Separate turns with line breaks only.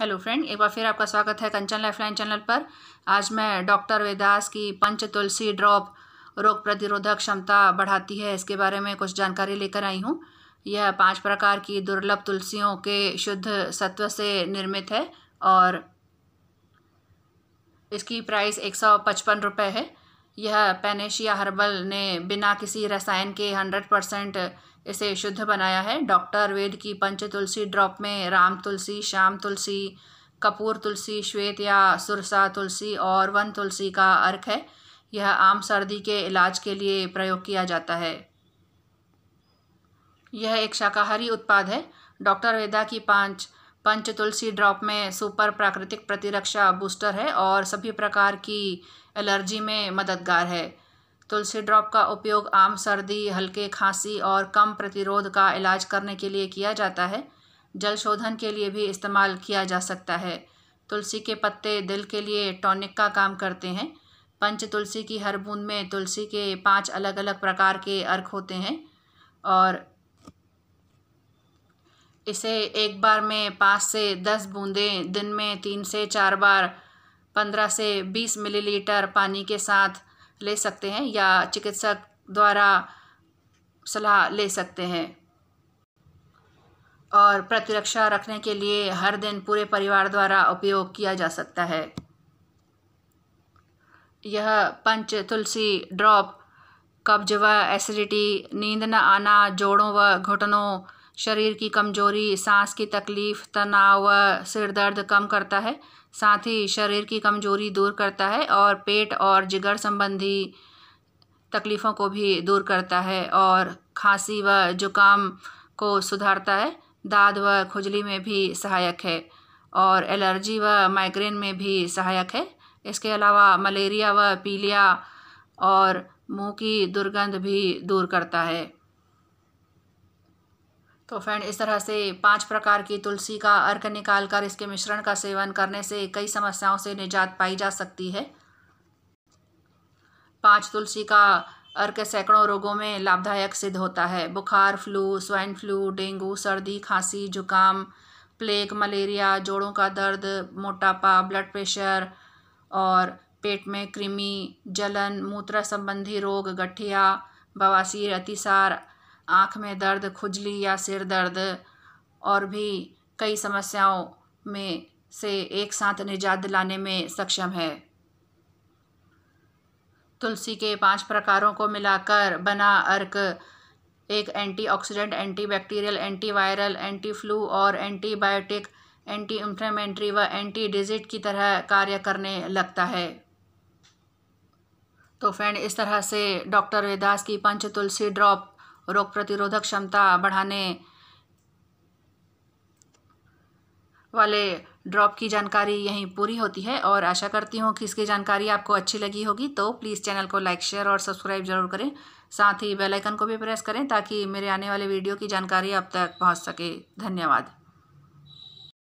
hello friend एक बार फिर आपका स्वागत है कंचन लाइफलाइन चैनल पर आज मैं डॉक्टर वेदास की पंच तुलसी ड्रॉप रोग प्रतिरोधक क्षमता बढ़ाती है इसके बारे में कुछ जानकारी लेकर आई हूँ यह पांच प्रकार की दुर्लभ तुलसियों के शुद्ध सत्व से निर्मित है और इसकी प्राइस एक सौ पचपन रुपये है यह पैनेशिया हर्बल ने बिना किसी रसायन के हंड्रेड परसेंट इसे शुद्ध बनाया है डॉक्टर वेद की पंच तुलसी ड्रॉप में राम तुलसी श्याम तुलसी कपूर तुलसी श्वेत या सुरसा तुलसी और वन तुलसी का अर्क है यह आम सर्दी के इलाज के लिए प्रयोग किया जाता है यह एक शाकाहारी उत्पाद है डॉक्टर वेदा की पांच पंच तुलसी ड्रॉप में सुपर प्राकृतिक प्रतिरक्षा बूस्टर है और सभी प्रकार की एलर्जी में मददगार है तुलसी ड्रॉप का उपयोग आम सर्दी हल्के खांसी और कम प्रतिरोध का इलाज करने के लिए किया जाता है जल शोधन के लिए भी इस्तेमाल किया जा सकता है तुलसी के पत्ते दिल के लिए टॉनिक का काम करते हैं पंच तुलसी की हर बूंद में तुलसी के पांच अलग अलग प्रकार के अर्क होते हैं और इसे एक बार में पाँच से दस बूंदें दिन में तीन से चार बार पंद्रह से बीस मिलीलीटर पानी के साथ ले सकते हैं या चिकित्सक द्वारा सलाह ले सकते हैं और प्रतिरक्षा रखने के लिए हर दिन पूरे परिवार द्वारा उपयोग किया जा सकता है यह पंच तुलसी ड्रॉप कब्ज व एसिडिटी नींद न आना जोड़ों व घुटनों शरीर की कमजोरी सांस की तकलीफ तनाव व सिर दर्द कम करता है साथ ही शरीर की कमजोरी दूर करता है और पेट और जिगर संबंधी तकलीफ़ों को भी दूर करता है और खांसी व जुकाम को सुधारता है दाद व खुजली में भी सहायक है और एलर्जी व माइग्रेन में भी सहायक है इसके अलावा मलेरिया व पीलिया और मुंह की दुर्गंध भी दूर करता है तो फ्रेंड इस तरह से पांच प्रकार की तुलसी का अर्क निकालकर इसके मिश्रण का सेवन करने से कई समस्याओं से निजात पाई जा सकती है पांच तुलसी का अर्क सैकड़ों रोगों में लाभदायक सिद्ध होता है बुखार फ्लू स्वाइन फ्लू डेंगू सर्दी खांसी जुकाम प्लेग मलेरिया जोड़ों का दर्द मोटापा ब्लड प्रेशर और पेट में कृमि जलन मूत्र संबंधी रोग गठिया बवासीर अतिसार आँख में दर्द खुजली या सिर दर्द और भी कई समस्याओं में से एक साथ निजात दिलाने में सक्षम है तुलसी के पांच प्रकारों को मिलाकर बना अर्क एक antioxidant antibacterial antiviral anti flu और एंटीबायोटिक एंटी इंफ्लेमेंट्री व एंटी डिजिट की तरह कार्य करने लगता है तो फ्रेंड इस तरह से डॉक्टर वेदास की पंच तुलसी ड्रॉप रोग प्रतिरोधक क्षमता बढ़ाने वाले ड्रॉप की जानकारी यहीं पूरी होती है और आशा करती हूँ कि इसकी जानकारी आपको अच्छी लगी होगी तो प्लीज़ चैनल को लाइक शेयर और सब्सक्राइब जरूर करें साथ ही बेल आइकन को भी प्रेस करें ताकि मेरे आने वाले वीडियो की जानकारी आप तक पहुँच सके धन्यवाद